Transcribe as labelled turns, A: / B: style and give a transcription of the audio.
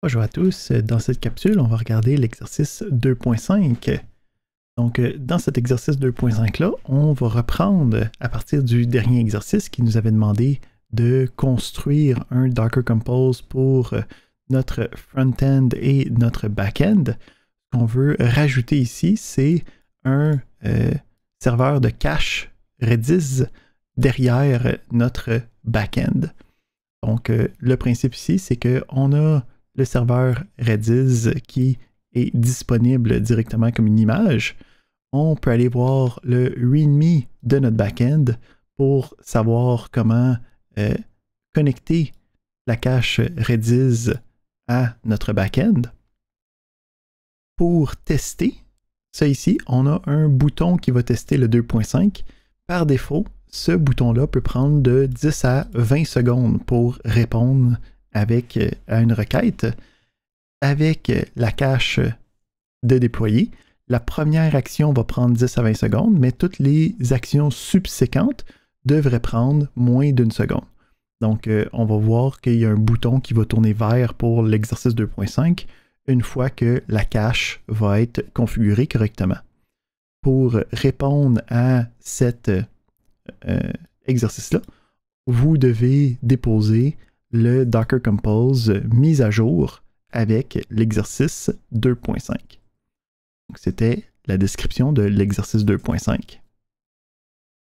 A: Bonjour à tous, dans cette capsule on va regarder l'exercice 2.5. Donc euh, dans cet exercice 2.5 là, on va reprendre à partir du dernier exercice qui nous avait demandé de construire un Docker Compose pour euh, notre front-end et notre back-end. Ce qu'on veut rajouter ici, c'est un euh, serveur de cache Redis derrière notre back-end. Donc le principe ici, c'est qu'on a le serveur Redis qui est disponible directement comme une image, on peut aller voir le README de notre backend pour savoir comment euh, connecter la cache Redis à notre backend. Pour tester, ça ici, on a un bouton qui va tester le 2.5. Par défaut, ce bouton-là peut prendre de 10 à 20 secondes pour répondre avec euh, à une requête avec euh, la cache de déployer. La première action va prendre 10 à 20 secondes, mais toutes les actions subséquentes devraient prendre moins d'une seconde. Donc, euh, on va voir qu'il y a un bouton qui va tourner vert pour l'exercice 2.5 une fois que la cache va être configurée correctement. Pour répondre à cet exercice-là, vous devez déposer le Docker Compose mise à jour avec l'exercice 2.5. C'était la description de l'exercice 2.5.